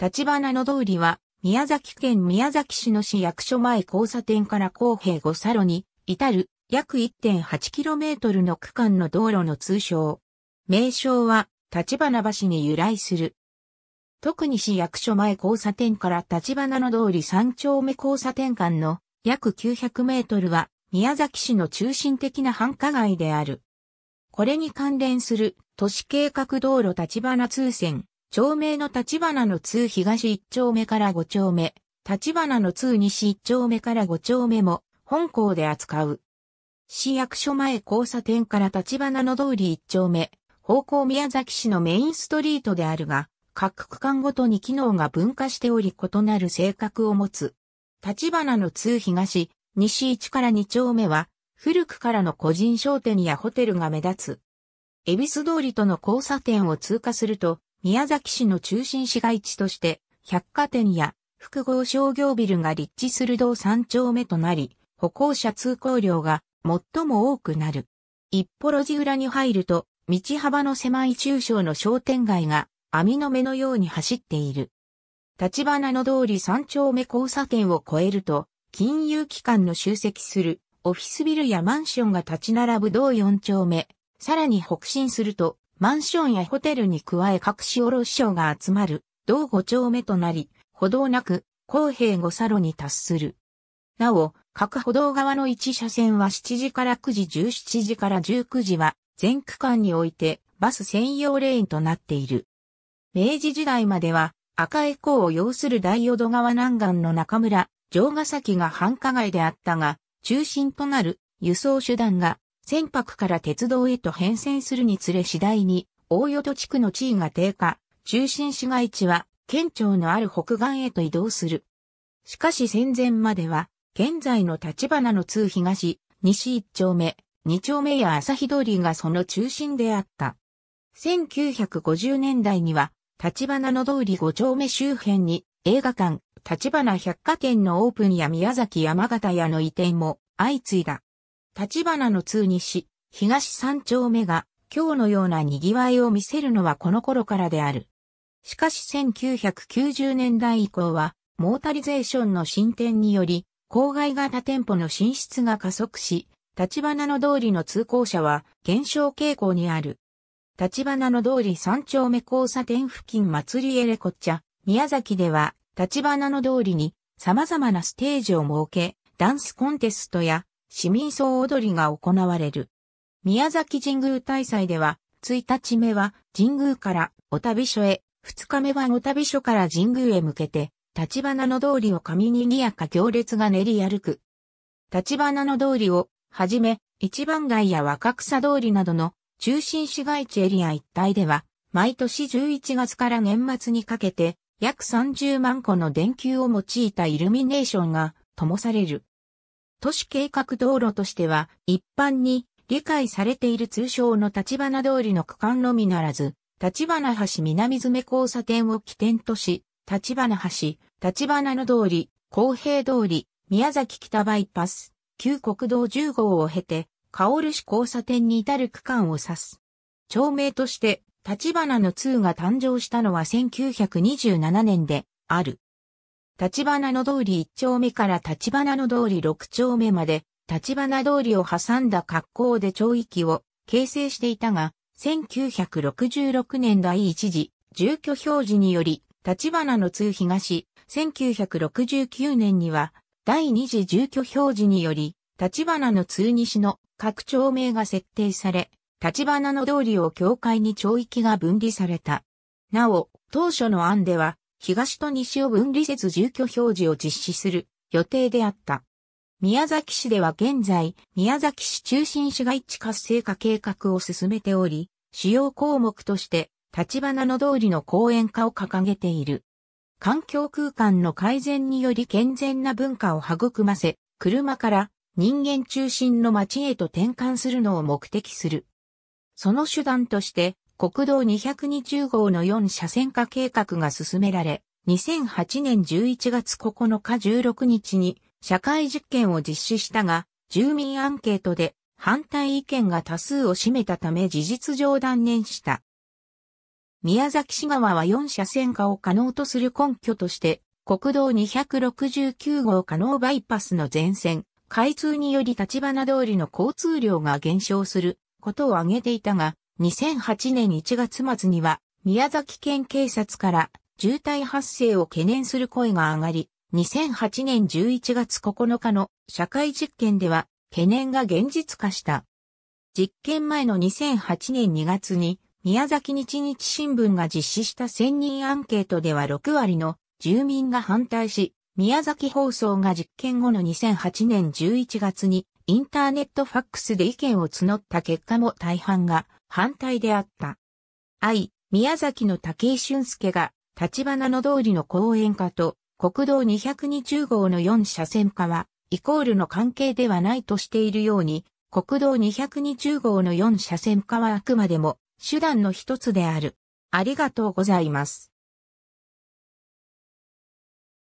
立花の通りは、宮崎県宮崎市の市役所前交差点から公平5サロに至る約 1.8km の区間の道路の通称。名称は立花橋に由来する。特に市役所前交差点から立花の通り3丁目交差点間の約900メートルは宮崎市の中心的な繁華街である。これに関連する都市計画道路立花通線町名の立花の通東一丁目から五丁目、立花の通西一丁目から五丁目も本校で扱う。市役所前交差点から立花の通り一丁目、方向宮崎市のメインストリートであるが、各区間ごとに機能が分化しており異なる性格を持つ。立花の通東、西1から2丁目は、古くからの個人商店やホテルが目立つ。恵比寿通りとの交差点を通過すると、宮崎市の中心市街地として、百貨店や複合商業ビルが立地する道3丁目となり、歩行者通行量が最も多くなる。一歩路地裏に入ると、道幅の狭い中小の商店街が網の目のように走っている。立花の通り3丁目交差点を越えると、金融機関の集積するオフィスビルやマンションが立ち並ぶ道4丁目、さらに北進すると、マンションやホテルに加え各市卸商が集まる、同5丁目となり、歩道なく、公平5サロに達する。なお、各歩道側の1車線は7時から9時17時から19時は、全区間において、バス専用レーンとなっている。明治時代までは、赤江港を要する大淀川南岸の中村、城ヶ崎が繁華街であったが、中心となる輸送手段が船舶から鉄道へと変遷するにつれ次第に、大淀地区の地位が低下、中心市街地は、県庁のある北岸へと移動する。しかし戦前までは、現在の立花の通東、西一丁目、二丁目や朝日通りがその中心であった。1950年代には、立花の通り五丁目周辺に映画館、立花百貨店のオープンや宮崎山形屋の移転も相次いだ。立花の通西、東三丁目が、今日のような賑わいを見せるのはこの頃からである。しかし1990年代以降は、モータリゼーションの進展により、郊外型店舗の進出が加速し、立花の通りの通行者は減少傾向にある。立花の通り三丁目交差点付近祭りエレコッチャ、宮崎では、立花の通りに様々なステージを設け、ダンスコンテストや市民総踊りが行われる。宮崎神宮大祭では、1日目は神宮からお旅所へ、2日目はお旅所から神宮へ向けて、立花の通りを神にぎやか行列が練り歩く。立花の通りを、はじめ、一番街や若草通りなどの中心市街地エリア一帯では、毎年11月から年末にかけて、約30万個の電球を用いたイルミネーションが灯される。都市計画道路としては一般に理解されている通称の立花通りの区間のみならず、立花橋南詰交差点を起点とし、立花橋、立花の通り、公平通り、宮崎北バイパス、旧国道10号を経て、る市交差点に至る区間を指す。町名として、立花の通が誕生したのは1927年である。立花の通り一丁目から立花の通り六丁目まで、立花通りを挟んだ格好で町域を形成していたが、1966年第一次住居表示により、立花の通東、1969年には第二次住居表示により、立花の通西の各町名が設定され、立花の通りを境界に町域が分離された。なお、当初の案では、東と西を分離せず住居表示を実施する予定であった。宮崎市では現在、宮崎市中心市街地活性化計画を進めており、主要項目として、立花の通りの公園化を掲げている。環境空間の改善により健全な文化を育ませ、車から人間中心の街へと転換するのを目的する。その手段として、国道220号の4車線化計画が進められ、2008年11月9日16日に社会実験を実施したが、住民アンケートで反対意見が多数を占めたため事実上断念した。宮崎市側は4車線化を可能とする根拠として、国道269号可能バイパスの全線、開通により立花通りの交通量が減少することを挙げていたが、2008年1月末には、宮崎県警察から渋滞発生を懸念する声が上がり、2008年11月9日の社会実験では懸念が現実化した。実験前の2008年2月に宮崎日日新聞が実施した1000人アンケートでは6割の住民が反対し、宮崎放送が実験後の2008年11月にインターネットファックスで意見を募った結果も大半が反対であった。愛、宮崎の武井俊介が、立花の通りの公園化と、国道220号の4車線化は、イコールの関係ではないとしているように、国道220号の4車線化はあくまでも、手段の一つである。ありがとうございます。